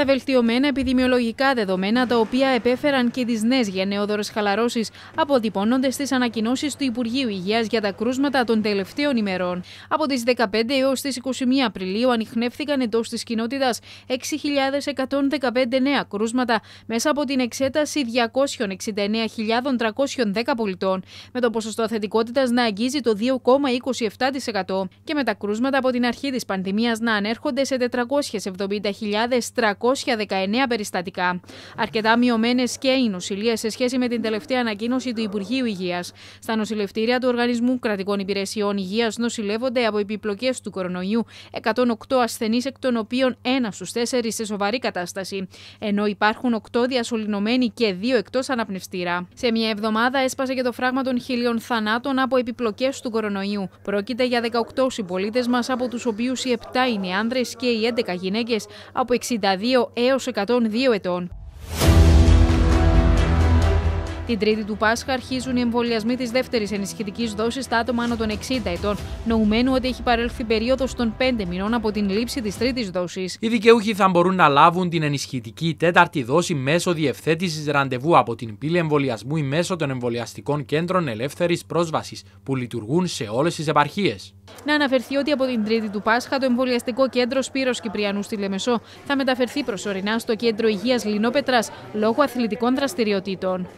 Τα βελτιωμένα επιδημιολογικά δεδομένα, τα οποία επέφεραν και τις νέες γενναιόδορε χαλαρώσεις, αποτυπώνονται στις ανακοινώσεις του Υπουργείου Υγείας για τα κρούσματα των τελευταίων ημερών. Από τις 15 έως τις 21 Απριλίου ανοιχνεύθηκαν εντός της κοινότητας 6.115 νέα κρούσματα μέσα από την εξέταση 269.310 πολιτών, με το ποσοστό θετικότητα να αγγίζει το 2,27% και με τα κρούσματα από την αρχή της πανδημίας να ανέρχονται σε 470.300 περιστατικά. Αρκετά μειωμένες και οι νοσηλίε σε σχέση με την τελευταία ανακοίνωση του Υπουργείου Υγείας. Στα νοσηλευτήρια του Οργανισμού Κρατικών Υπηρεσιών Υγείας νοσηλεύονται από επιπλοκές του κορονοϊού 108 ασθενείς, εκ των οποίων ένας στους τέσσερις σε σοβαρή κατάσταση. Ενώ υπάρχουν 8 διασωληνωμένοι και 2 εκτός αναπνευστήρα. Σε μια εβδομάδα έσπασε και το φράγμα των χιλίων θανάτων από επιπλοκές του κορονοϊού. Πρόκειται για 18 συμπολίτες μας, από τους οποίους οι 7 είναι άνδρες και οι 11 γυναίκες από 62 2 έως 102 ετών. Την Τρίτη του Πάσχα αρχίζουν οι εμβολιασμοί της δεύτερης ενισχυτικής δόσης στα άτομα άνω των 60 ετών, νοουμένου ότι έχει παρέλθει περίοδος των 5 μηνών από την λήψη της τρίτης δόσης. Οι δικαιούχοι θα μπορούν να λάβουν την ενισχυτική τέταρτη δόση μέσω διευθέτησης ραντεβού από την πύλη εμβολιασμού ή μέσω των εμβολιαστικών κέντρων ελεύθερης πρόσβασης που λειτουργούν σε όλες τις επαρχίες. Να αναφερθεί ότι από την Τρίτη του Πάσχα το εμβολιαστικό κέντρο Σπύρος Κυπριανούς στη Λεμεσό θα μεταφερθεί προσωρινά στο κέντρο Υγείας Λινόπετρα λόγω αθλητικών δραστηριοτήτων.